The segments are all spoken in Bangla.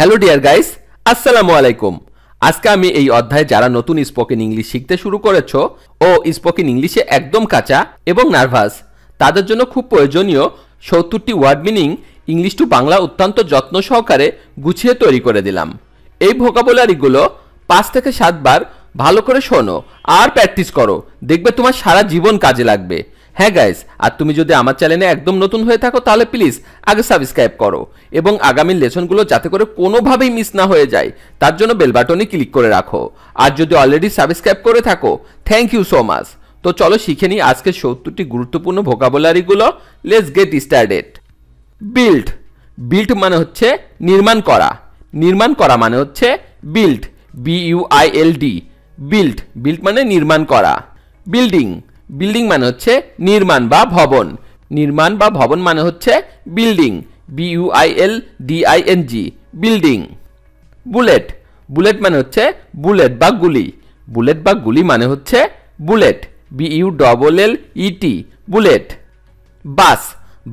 হ্যালো ডিয়ার গাইস আসসালামু আলাইকুম আজকে আমি এই অধ্যায়ে যারা নতুন স্পোকেন ইংলিশ শিখতে শুরু করেছ ও স্পোকেন ইংলিশে একদম কাঁচা এবং নার্ভাস তাদের জন্য খুব প্রয়োজনীয় সত্তরটি word meaning English to Bangla অত্যন্ত যত্ন সহকারে গুছিয়ে তৈরি করে দিলাম এই ভোকাবুলারিগুলো পাঁচ থেকে সাতবার ভালো করে শোনো আর প্র্যাকটিস করো দেখবে তোমার সারা জীবন কাজে লাগবে হ্যাঁ গাইস আর তুমি যদি আমার চ্যানেলে একদম নতুন হয়ে থাকো তাহলে প্লিজ আগে সাবস্ক্রাইব করো এবং আগামী লেসনগুলো যাতে করে কোনোভাবেই মিস না হয়ে যায় তার জন্য বেল ক্লিক করে রাখো আর যদি অলরেডি সাবস্ক্রাইব করে থাকো থ্যাংক ইউ সো মাচ তো চলো শিখে নিই আজকে সত্তরটি গুরুত্বপূর্ণ ভোকাবুলারিগুলো let's get started build build মানে হচ্ছে নির্মাণ করা নির্মাণ করা মানে হচ্ছে build B U I L D build build মানে নির্মাণ করা বিল্ডিং বিল্ডিং মানে হচ্ছে নির্মাণ বা ভবন নির্মাণ বা ভবন মানে হচ্ছে building B U I L D I N G building bullet bullet মানে হচ্ছে বুলেট বা গুলি বুলেট বা গুলি মানে হচ্ছে bullet B U double L E T bullet bus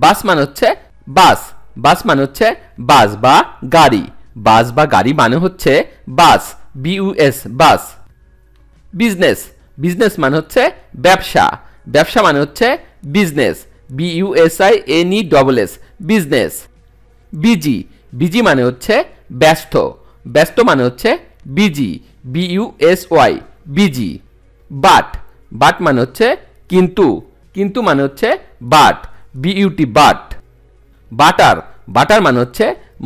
bus মানে হচ্ছে বাস বাস মানে হচ্ছে বাস বা গাড়ি বাস বা গাড়ি মানে হচ্ছে বাস বিউএস বাস বিজনেস বিজনেস মানে হচ্ছে ব্যবসা ব্যবসা মানে হচ্ছে business B U S I N E double S business busy busy মানে হচ্ছে ব্যস্ত ব্যস্ত মানে হচ্ছে busy Y busy but but মানে হচ্ছে কিন্তু কিন্তু মানে হচ্ছে but B U T but butter butter মানে হচ্ছে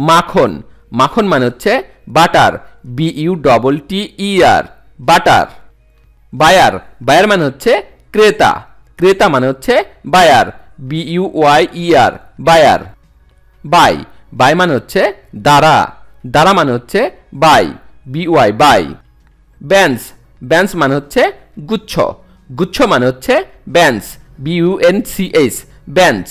মাখন মাখন মানে হচ্ছে butter B U double T E R butter buyer buyer মানে হচ্ছে ক্রেতা ক্রেতা মানে হচ্ছে buyer B U Y E R buyer by by মানে হচ্ছে দ্বারা দ্বারা মানে হচ্ছে by B Y by bunch bunch মানে হচ্ছে গুচ্ছ গুচ্ছ মানে হচ্ছে bunch B U N C S bunch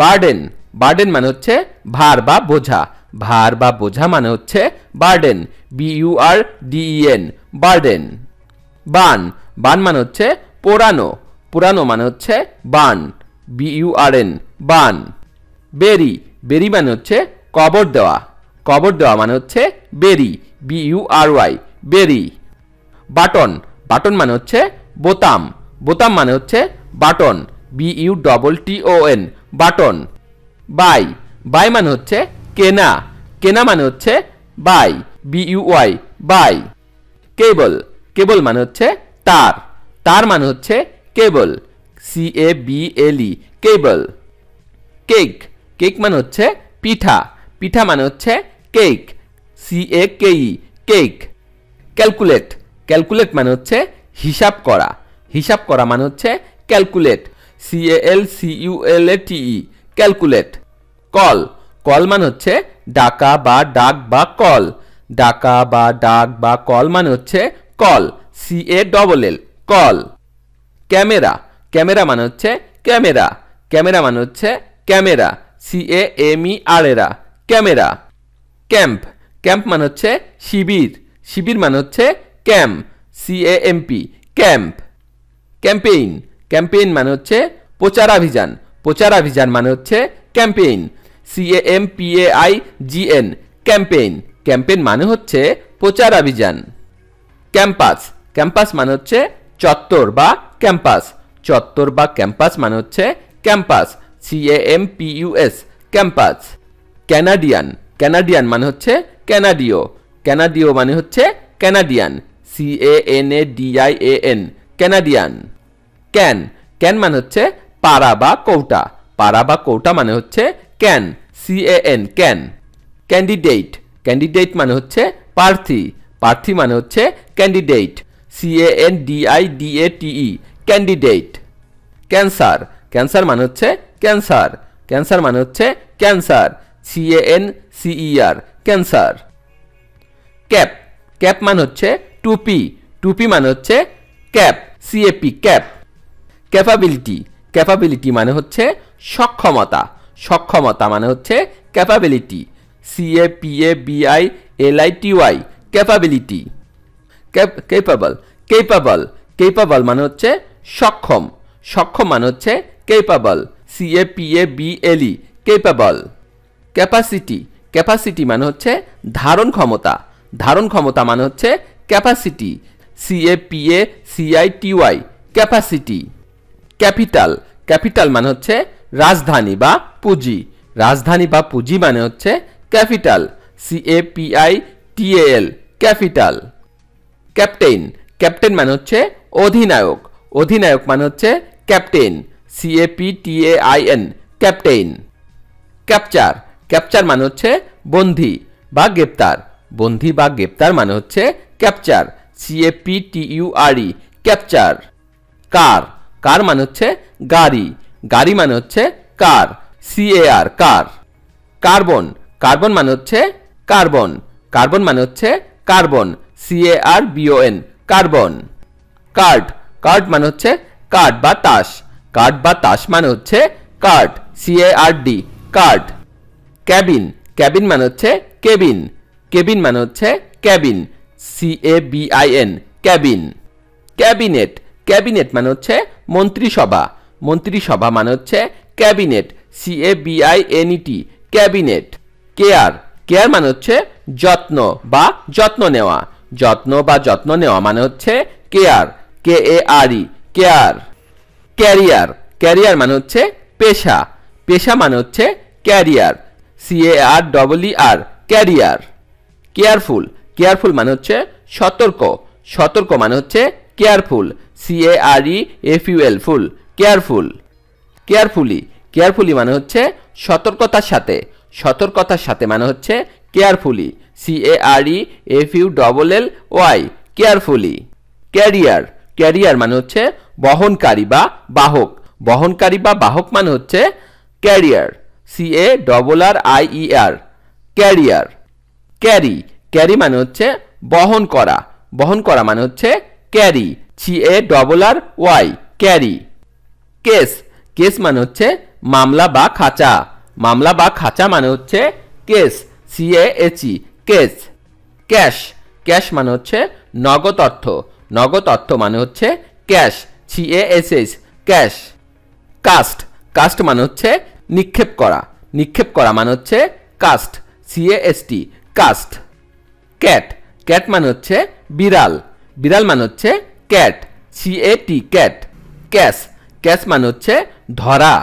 burden burden মানে হচ্ছে ভার বা বোঝা ভার বা বোঝা মানে হচ্ছে burden B U R D E N burden burn burn মানে হচ্ছে পোড়ানো পোড়ানো মানে হচ্ছে burn B U R N burn bury bury মানে হচ্ছে কবর দেওয়া কবর দেওয়া মানে হচ্ছে bury B U R Y bury button button মানে হচ্ছে বোতাম বোতাম মানে হচ্ছে button B U double T O N button buy by মানে হচ্ছে কেনা কেনা মানে হচ্ছে by B U Y by cable cable মানে হচ্ছে তার তার মানে হচ্ছে cable C A B L E cable cake cake মানে হচ্ছে পিঠা পিঠা মানে হচ্ছে cake C A K E cake calculate calculate মানে হচ্ছে হিসাব করা হিসাব করা মানে হচ্ছে calculate C L C U L A T E calculate call call মানে হচ্ছে ডাকা বা ডাক বা কল ডাকা বা ডাক বা কল মানে হচ্ছে call C A double L call camera camera মানে হচ্ছে ক্যামেরা ক্যামেরা মানে হচ্ছে camera C A M E R A camera camp camp মানে হচ্ছে শিবির শিবির মানে হচ্ছে camp C A M P camp campaign campaign মানে হচ্ছে প্রচারাভিযান প্রচারাভিযান মানে হচ্ছে campaign C A M P A I G N campaign campaign মানে হচ্ছে প্রচারাভিযান ক্যাম্পাস ক্যাম্পাস মানে হচ্ছে চত্বর বা ক্যাম্পাস চত্বর বা ক্যাম্পাস মানে হচ্ছে campus C M P U S campus Canadian Canadian মানে হচ্ছে ক্যানাডিও ক্যানাডিও মানে হচ্ছে Canadian C A N A D I A N Canadian can can মানে হচ্ছে পাড়া বা কৌটা পাড়া বা কৌটা মানে হচ্ছে can C A N can candidate candidate মানে হচ্ছে প্রার্থী প্রার্থী মানে হচ্ছে candidate C A N D I D A T E candidate cancer cancer মানে হচ্ছে ক্যান্সার ক্যান্সার মানে হচ্ছে cancer C A N C E R cancer cap cap মানে হচ্ছে টুপি টুপি মানে হচ্ছে cap C A P cap capability capability মানে হচ্ছে সক্ষমতা সক্ষমতা মানে হচ্ছে capability C A P A B I L I T Y capability capable capable capable মানে হচ্ছে সক্ষম সক্ষম মানে হচ্ছে capable C A P A B L E capable capacity capacity মানে হচ্ছে ধারণ ক্ষমতা ধারণ ক্ষমতা মানে হচ্ছে capacity C A P A C I T Y capacity capital capital মানে হচ্ছে রাজধানী বা পুঁজি রাজধানী বা পুঁজি মানে হচ্ছে capital C A P I T L capital captain captain মানে হচ্ছে অধিনায়ক অধিনায়ক মানে হচ্ছে captain C A P T A I N captain capture capture মানে হচ্ছে বন্দি বা গ্রেপ্তার বন্দি বা গ্রেপ্তার মানে হচ্ছে capture C A P T U R E capture car car মানে হচ্ছে গাড়ি গাড়ি মানে হচ্ছে car C A R car carbon carbon মানে হচ্ছে কার্বন কার্বন মানে হচ্ছে carbon C A R B O N carbon card card মানে হচ্ছে কার্ড বা তাস কার্ড বা তাস মানে হচ্ছে card C A R D card cabin cabin মানে হচ্ছে কেবিন কেবিন মানে হচ্ছে cabin C A B I N cabin cabinet cabinet মানে হচ্ছে মন্ত্রিসভা মন্ত্রিসভা মানে হচ্ছে cabinet C A B I N E T cabinet care care মানে হচ্ছে যত্ন বা যত্ন নেওয়া যত্ন বা যত্ন নেওয়া মানে হচ্ছে care K A R E care career career মানে হচ্ছে পেশা পেশা মানে হচ্ছে career C A R double E R career careful careful মানে হচ্ছে সতর্ক সতর্ক মানে হচ্ছে careful C A R E F U L full careful carefully carefully মানে হচ্ছে সতর্কতার সাথে সতর্কতার সাথে মানে হচ্ছে carefully C A R E F U double L Y carefully carrier career মানে হচ্ছে বহনকারী বা বাহক বহনকারী বা বাহক মানে হচ্ছে career C A double R I E R carrier carry carry মানে হচ্ছে বহন করা বহন করা মানে হচ্ছে carry C A double R Y carry case case মানে হচ্ছে মামলা বা খাঁচা মামলা বা খাঁচা মানে হচ্ছে case C A H E e, case cash cash মানে হচ্ছে নগদ অর্থ নগদ অর্থ মানে হচ্ছে cash C A S S cash cast cast মানে হচ্ছে নিক্ষেপ করা নিক্ষেপ করা মানে হচ্ছে cast C A S T cast cat cat মানে হচ্ছে বিড়াল বিড়াল মানে হচ্ছে cat C A T cat catch cash মানে হচ্ছে ধরা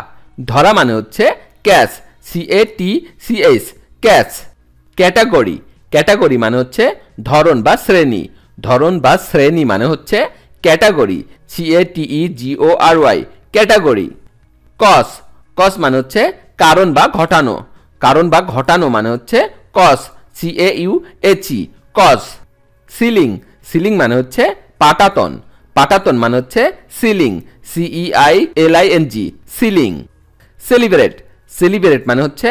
ধরা মানে হচ্ছে catch C A T C catch category category মানে হচ্ছে ধরন বা শ্রেণী ধরন বা শ্রেণী মানে হচ্ছে category C A T E G O R Y category cause cause মানে হচ্ছে কারণ বা ঘটানো কারণ বা ঘটানো মানে হচ্ছে cause C A U E cause ceiling ceiling মানে হচ্ছে পাটাতন পাটাতন মানে হচ্ছে ceiling C E I L I N G ceiling celebrate celebrate মানে হচ্ছে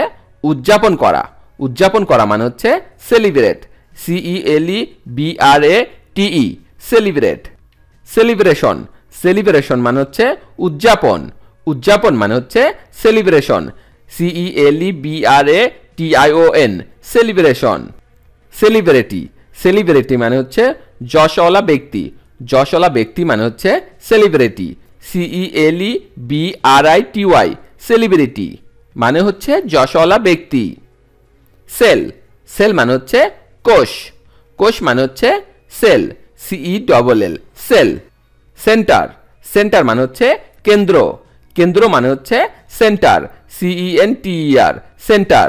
উদযাপন করা উদযাপন করা মানে হচ্ছে celebrate C E L E B R A T E celebrate celebration celebration মানে হচ্ছে উদযাপন উদযাপন মানে হচ্ছে celebration C E L E L B R A T I O N celebration celebrity celebrity মানে হচ্ছে যশওয়ালা ব্যক্তি যশওয়ালা ব্যক্তি মানে হচ্ছে celebrity C E L E B R I B R I T Y celebrity মানে হচ্ছে যশওয়ালা ব্যক্তি সেল সেল মানে হচ্ছে কোষ কোষ মানে হচ্ছে cell C E double L cell center center মানে হচ্ছে কেন্দ্র কেন্দ্র মানে হচ্ছে center C E N T E R center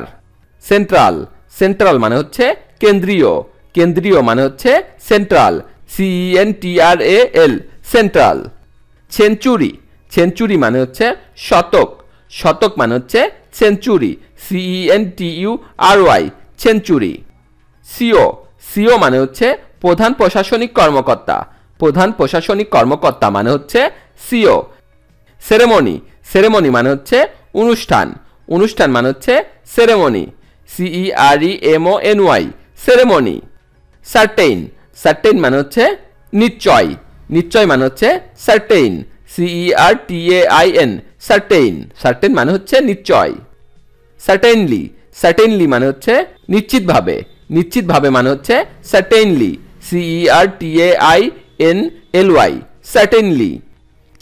central central মানে হচ্ছে কেন্দ্রীয় কেন্দ্রীয় মানে হচ্ছে central C E N T R A L central century century মানে হচ্ছে শতক শতক মানে হচ্ছে century C E N T U R Y century CEO CEO মানে হচ্ছে প্রধান প্রশাসনিক কর্মকর্তা প্রধান প্রশাসনিক কর্মকর্তা মানে হচ্ছে সিও সেরেমনি সেরেমনি মানে হচ্ছে অনুষ্ঠান অনুষ্ঠান মানে হচ্ছে ceremony C E R E M O Y ceremony certain certain মানে হচ্ছে নিশ্চয় নিশ্চয় মানে হচ্ছে certain R T A I N certain certain মানে হচ্ছে নিশ্চয় সার্টেনলি সার্টেনলি মানে হচ্ছে নিশ্চিতভাবে নিশ্চিতভাবে মানে হচ্ছে certainly C E R T A I N L Y certainly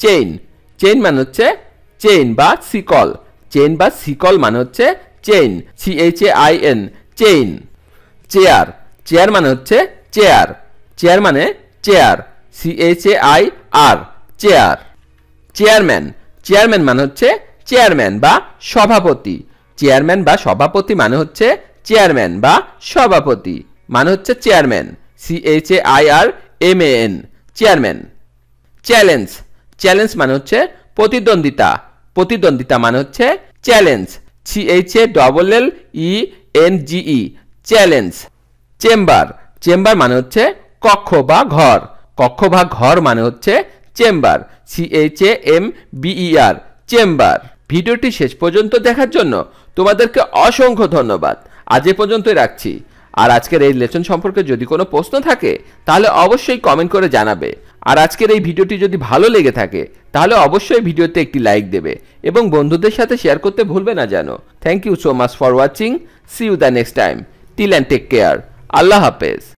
chain chain মানে হচ্ছে চেইন বা সিকল চেইন বা সিকল মানে হচ্ছে chain C H A I N chain chair chair মানে হচ্ছে চেয়ার চেয়ার মানে chair C H A I R chair chairman chairman মানে হচ্ছে চেয়ারম্যান বা সভাপতি চেয়ারম্যান বা সভাপতি মানে হচ্ছে চেয়ারম্যান বা সভাপতি মানে হচ্ছে chairman C H A I R M A N chairman challenge challenge মানে হচ্ছে প্রতিদ্বন্দ্বিতা প্রতিদ্বন্দ্বিতা মানে হচ্ছে challenge C H A double L E N G E challenge chamber chamber মানে হচ্ছে কক্ষ বা ঘর কক্ষ বা ঘর মানে হচ্ছে chamber C H A M B E R chamber ভিডিওটি শেষ পর্যন্ত দেখার জন্য তোমাদেরকে অসংখ্য ধন্যবাদ আজ এ পর্যন্তই রাখছি আর আজকের এই লেসন সম্পর্কে যদি কোনো প্রশ্ন থাকে তাহলে অবশ্যই কমেন্ট করে জানাবে আর আজকের এই ভিডিওটি যদি ভালো লেগে থাকে তাহলে অবশ্যই ভিডিওতে একটি লাইক দেবে এবং বন্ধুদের সাথে শেয়ার করতে ভুলবে না জানো thank you so much for watching see you the next time till and take care আল্লাহ হাফেজ